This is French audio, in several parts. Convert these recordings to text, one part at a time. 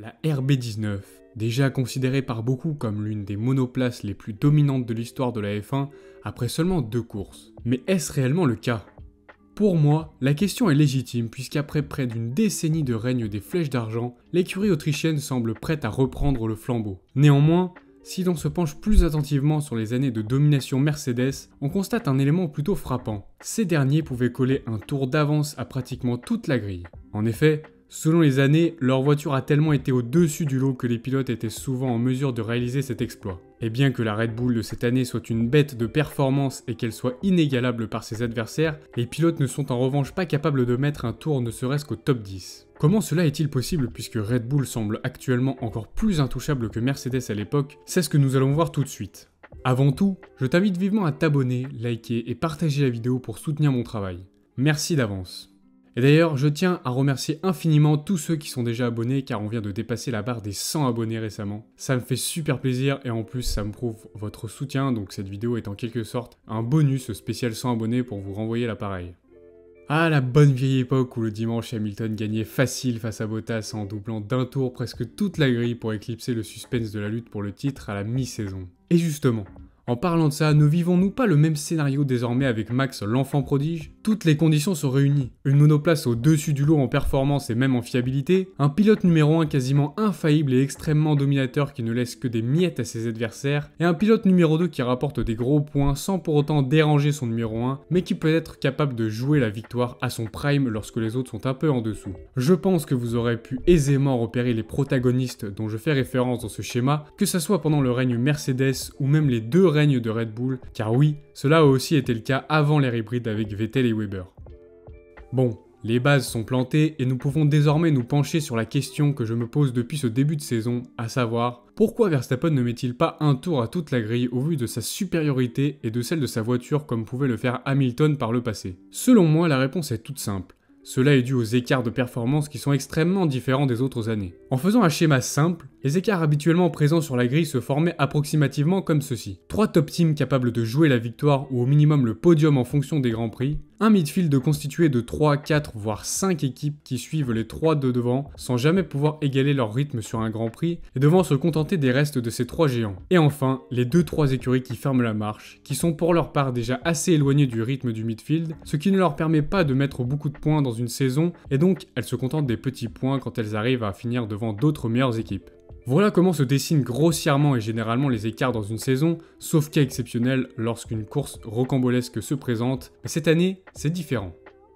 La RB19, déjà considérée par beaucoup comme l'une des monoplaces les plus dominantes de l'histoire de la F1 après seulement deux courses. Mais est-ce réellement le cas Pour moi, la question est légitime puisqu'après près d'une décennie de règne des flèches d'argent, l'écurie autrichienne semble prête à reprendre le flambeau. Néanmoins, si l'on se penche plus attentivement sur les années de domination Mercedes, on constate un élément plutôt frappant. Ces derniers pouvaient coller un tour d'avance à pratiquement toute la grille. En effet, Selon les années, leur voiture a tellement été au-dessus du lot que les pilotes étaient souvent en mesure de réaliser cet exploit. Et bien que la Red Bull de cette année soit une bête de performance et qu'elle soit inégalable par ses adversaires, les pilotes ne sont en revanche pas capables de mettre un tour ne serait-ce qu'au top 10. Comment cela est-il possible puisque Red Bull semble actuellement encore plus intouchable que Mercedes à l'époque C'est ce que nous allons voir tout de suite. Avant tout, je t'invite vivement à t'abonner, liker et partager la vidéo pour soutenir mon travail. Merci d'avance. Et d'ailleurs, je tiens à remercier infiniment tous ceux qui sont déjà abonnés car on vient de dépasser la barre des 100 abonnés récemment. Ça me fait super plaisir et en plus ça me prouve votre soutien, donc cette vidéo est en quelque sorte un bonus spécial 100 abonnés pour vous renvoyer l'appareil. Ah, la bonne vieille époque où le dimanche Hamilton gagnait facile face à Bottas en doublant d'un tour presque toute la grille pour éclipser le suspense de la lutte pour le titre à la mi-saison. Et justement, en parlant de ça, ne vivons-nous pas le même scénario désormais avec Max l'enfant prodige toutes les conditions sont réunies. Une monoplace au-dessus du lot en performance et même en fiabilité, un pilote numéro 1 quasiment infaillible et extrêmement dominateur qui ne laisse que des miettes à ses adversaires, et un pilote numéro 2 qui rapporte des gros points sans pour autant déranger son numéro 1, mais qui peut être capable de jouer la victoire à son prime lorsque les autres sont un peu en dessous. Je pense que vous aurez pu aisément repérer les protagonistes dont je fais référence dans ce schéma, que ce soit pendant le règne Mercedes ou même les deux règnes de Red Bull, car oui, cela a aussi été le cas avant les hybrides avec Vettel et Bon, les bases sont plantées et nous pouvons désormais nous pencher sur la question que je me pose depuis ce début de saison, à savoir pourquoi Verstappen ne met-il pas un tour à toute la grille au vu de sa supériorité et de celle de sa voiture comme pouvait le faire Hamilton par le passé Selon moi, la réponse est toute simple. Cela est dû aux écarts de performance qui sont extrêmement différents des autres années. En faisant un schéma simple, les écarts habituellement présents sur la grille se formaient approximativement comme ceci. Trois top teams capables de jouer la victoire ou au minimum le podium en fonction des grands prix, un midfield constitué de 3, 4 voire 5 équipes qui suivent les 3 de devant sans jamais pouvoir égaler leur rythme sur un grand prix et devant se contenter des restes de ces 3 géants. Et enfin, les 2-3 écuries qui ferment la marche, qui sont pour leur part déjà assez éloignées du rythme du midfield, ce qui ne leur permet pas de mettre beaucoup de points dans une saison et donc elles se contentent des petits points quand elles arrivent à finir devant d'autres meilleures équipes. Voilà comment se dessinent grossièrement et généralement les écarts dans une saison, sauf cas exceptionnel lorsqu'une course rocambolesque se présente, mais cette année, c'est différent.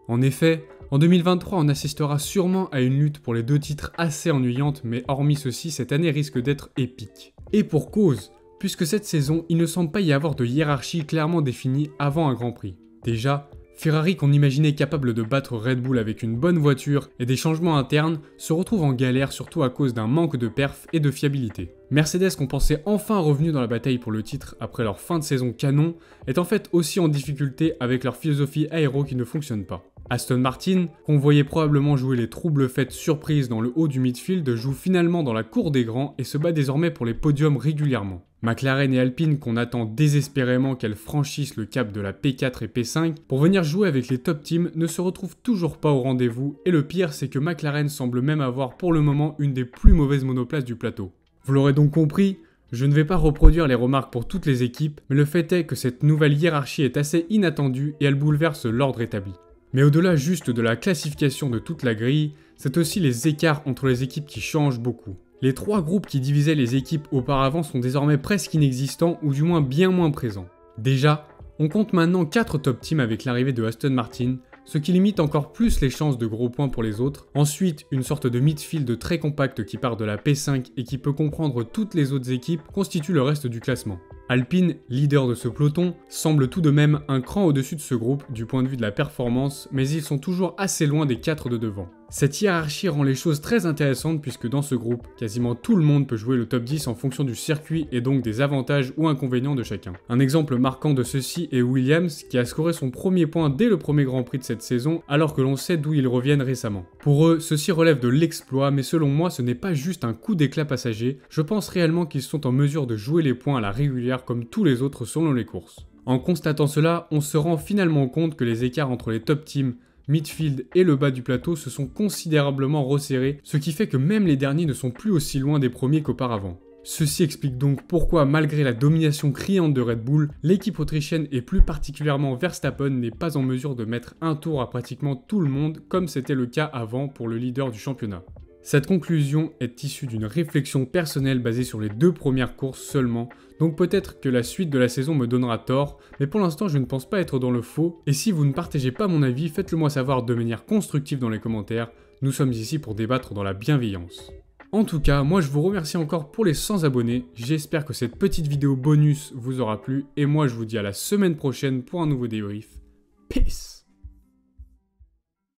En effet, en 2023, on assistera sûrement à une lutte pour les deux titres assez ennuyante, mais hormis ceci, cette année risque d'être épique. Et pour cause, puisque cette saison, il ne semble pas y avoir de hiérarchie clairement définie avant un Grand Prix. Déjà, Ferrari qu'on imaginait capable de battre Red Bull avec une bonne voiture et des changements internes se retrouve en galère surtout à cause d'un manque de perf et de fiabilité. Mercedes qu'on pensait enfin revenu dans la bataille pour le titre après leur fin de saison canon est en fait aussi en difficulté avec leur philosophie aéro qui ne fonctionne pas. Aston Martin, qu'on voyait probablement jouer les troubles faites surprises dans le haut du midfield, joue finalement dans la cour des grands et se bat désormais pour les podiums régulièrement. McLaren et Alpine qu'on attend désespérément qu'elles franchissent le cap de la P4 et P5 pour venir jouer avec les top teams ne se retrouvent toujours pas au rendez-vous et le pire c'est que McLaren semble même avoir pour le moment une des plus mauvaises monoplaces du plateau. Vous l'aurez donc compris, je ne vais pas reproduire les remarques pour toutes les équipes, mais le fait est que cette nouvelle hiérarchie est assez inattendue et elle bouleverse l'ordre établi. Mais au-delà juste de la classification de toute la grille, c'est aussi les écarts entre les équipes qui changent beaucoup. Les trois groupes qui divisaient les équipes auparavant sont désormais presque inexistants ou du moins bien moins présents. Déjà, on compte maintenant 4 top teams avec l'arrivée de Aston Martin, ce qui limite encore plus les chances de gros points pour les autres. Ensuite, une sorte de midfield très compact qui part de la P5 et qui peut comprendre toutes les autres équipes constitue le reste du classement. Alpine, leader de ce peloton, semble tout de même un cran au-dessus de ce groupe du point de vue de la performance, mais ils sont toujours assez loin des 4 de devant. Cette hiérarchie rend les choses très intéressantes puisque dans ce groupe, quasiment tout le monde peut jouer le top 10 en fonction du circuit et donc des avantages ou inconvénients de chacun. Un exemple marquant de ceci est Williams qui a scoré son premier point dès le premier Grand Prix de cette saison alors que l'on sait d'où ils reviennent récemment. Pour eux, ceci relève de l'exploit mais selon moi ce n'est pas juste un coup d'éclat passager, je pense réellement qu'ils sont en mesure de jouer les points à la régulière comme tous les autres selon les courses. En constatant cela, on se rend finalement compte que les écarts entre les top teams midfield et le bas du plateau se sont considérablement resserrés, ce qui fait que même les derniers ne sont plus aussi loin des premiers qu'auparavant. Ceci explique donc pourquoi, malgré la domination criante de Red Bull, l'équipe autrichienne et plus particulièrement Verstappen n'est pas en mesure de mettre un tour à pratiquement tout le monde comme c'était le cas avant pour le leader du championnat. Cette conclusion est issue d'une réflexion personnelle basée sur les deux premières courses seulement, donc peut-être que la suite de la saison me donnera tort, mais pour l'instant je ne pense pas être dans le faux, et si vous ne partagez pas mon avis, faites-le moi savoir de manière constructive dans les commentaires, nous sommes ici pour débattre dans la bienveillance. En tout cas, moi je vous remercie encore pour les 100 abonnés, j'espère que cette petite vidéo bonus vous aura plu, et moi je vous dis à la semaine prochaine pour un nouveau débrief. Peace